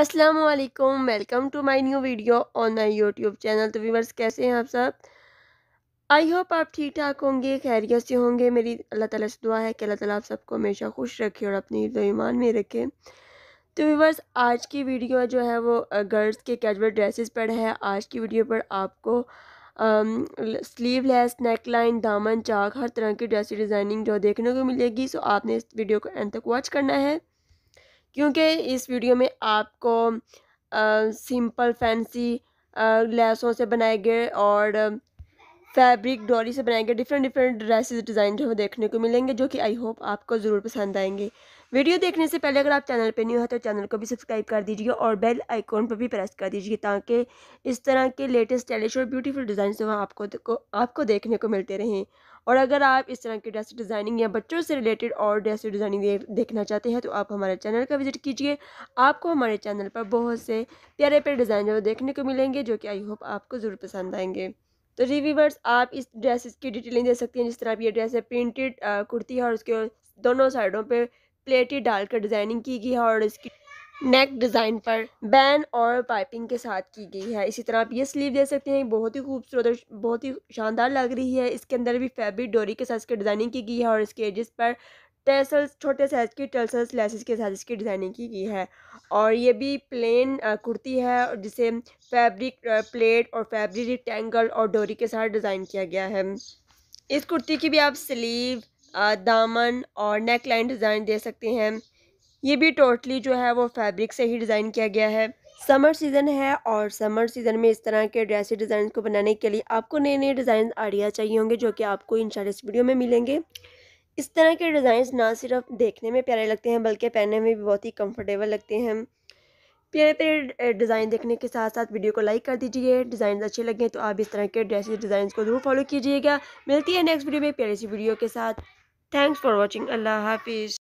अस्सलाम वालेकुम welcome to my new video on my YouTube channel तो व्यूवर्स कैसे हैं आप सब आई होप आप ठीक ठाक होंगे खैरियत से होंगे मेरी अल्लाह ताला से दुआ है कि अल्लाह ताला आप सबको हमेशा खुश रखे और अपनी ईमान में रखे तो व्यूवर्स आज की वीडियो जो है वो गर्ल्स के कैजुअल ड्रेसेस पर है आज की वीडियो पर आपको लेस नेक लाइन दामन चाक हर तरह की ड्रेस डिज़ाइनिंग जो देखने को मिलेगी सो आपने इस वीडियो को एंड तक वॉच करना है क्योंकि इस वीडियो में आपको सिंपल फैंसी लैसों से बनाए गए और फैब्रिक डोरी से बनाएंगे डिफरेंट डिफरेंट ड्रेसेस डिज़ाइन जो हमें देखने को मिलेंगे जो कि आई होप आपको ज़रूर पसंद आएंगे वीडियो देखने से पहले अगर आप चैनल पर न्यू है तो चैनल को भी सब्सक्राइब कर दीजिए और बेल आइकॉन पर भी प्रेस कर दीजिए ताकि इस तरह के लेटेस्ट स्टाइलिश और ब्यूटीफुल डिज़ाइन वहाँ आपको आपको देखने को मिलते रहें और अगर आप इस तरह की ड्रेस डिज़ाइनिंग या बच्चों से रिलेटेड और ड्रेस डिज़ाइनिंग देखना चाहते हैं तो आप हमारे चैनल का विजिट कीजिए आपको हमारे चैनल पर बहुत से प्यारे प्यारे डिज़ाइन देखने को मिलेंगे जो कि आई होप आपको ज़रूर पसंद आएंगे तो रिव्यूवर्स आप इस ड्रेसेस की डिटेलिंग दे सकती हैं जिस तरह आप ये ड्रेस है प्रिंटेड कुर्ती है और उसके दोनों साइडों पे प्लेटी डालकर डिज़ाइनिंग की गई है और इसकी नेक डिज़ाइन पर बैन और पाइपिंग के साथ की गई है इसी तरह आप ये स्लीव दे सकते हैं बहुत ही खूबसूरत और बहुत ही शानदार लग रही है इसके अंदर भी फैब्रिक डोरी के साथ इसकी डिज़ाइनिंग की गई है और इसके एजेस पर टेसल्स छोटे साइज़ की टेसल्स लेसिस के साथ इसकी डिज़ाइनिंग की गई है और ये भी प्लेन कुर्ती है जिसे फैब्रिक प्लेट और फैब्रिक रिक्टेंगल और डोरी के साथ डिज़ाइन किया गया है इस कुर्ती की भी आप स्लीव दामन और नेक लाइन डिज़ाइन दे सकते हैं ये भी टोटली जो है वो फैब्रिक से ही डिज़ाइन किया गया है समर सीज़न है और समर सीज़न में इस तरह के ड्रेसी डिज़ाइन को बनाने के लिए आपको नए नए डिज़ाइन आइडिया चाहिए होंगे जो कि आपको इन इस वीडियो में मिलेंगे इस तरह के डिज़ाइंस ना सिर्फ देखने में प्यारे लगते हैं बल्कि पहनने में भी बहुत ही कंफर्टेबल लगते हैं प्यारे प्यारे डिज़ाइन देखने के साथ साथ वीडियो को लाइक कर दीजिए डिज़ाइन अच्छे लगे तो आप इस तरह के ड्रेसेस डिज़ाइन को ज़रूर फॉलो कीजिएगा मिलती है नेक्स्ट वीडियो में प्यारे सी वीडियो के साथ थैंक्स फॉर वॉचिंग अल्लाह हाफिज़